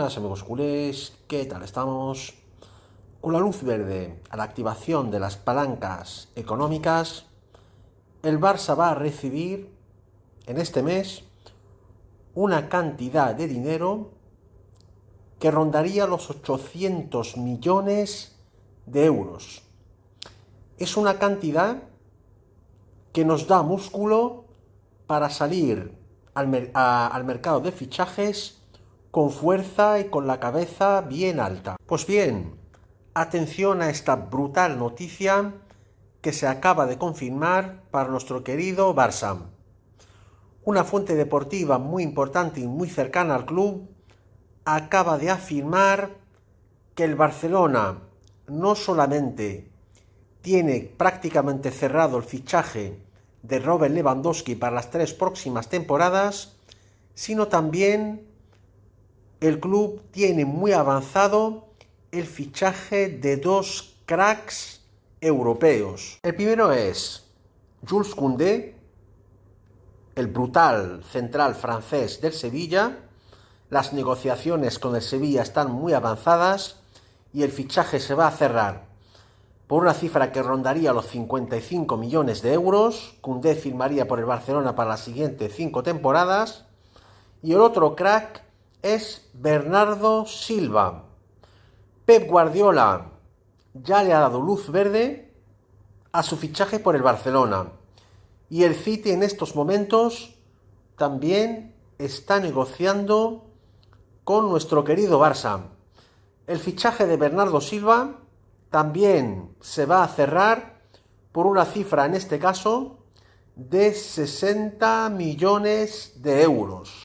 buenas amigos ¿qué tal estamos? Con la luz verde a la activación de las palancas económicas, el Barça va a recibir en este mes una cantidad de dinero que rondaría los 800 millones de euros. Es una cantidad que nos da músculo para salir al, al mercado de fichajes con fuerza y con la cabeza bien alta. Pues bien, atención a esta brutal noticia que se acaba de confirmar para nuestro querido Barça. Una fuente deportiva muy importante y muy cercana al club acaba de afirmar que el Barcelona no solamente tiene prácticamente cerrado el fichaje de Robert Lewandowski para las tres próximas temporadas, sino también el club tiene muy avanzado el fichaje de dos cracks europeos. El primero es Jules Koundé, el brutal central francés del Sevilla. Las negociaciones con el Sevilla están muy avanzadas y el fichaje se va a cerrar por una cifra que rondaría los 55 millones de euros. Koundé firmaría por el Barcelona para las siguientes cinco temporadas. Y el otro crack es Bernardo Silva. Pep Guardiola ya le ha dado luz verde a su fichaje por el Barcelona. Y el City en estos momentos también está negociando con nuestro querido Barça. El fichaje de Bernardo Silva también se va a cerrar por una cifra, en este caso, de 60 millones de euros.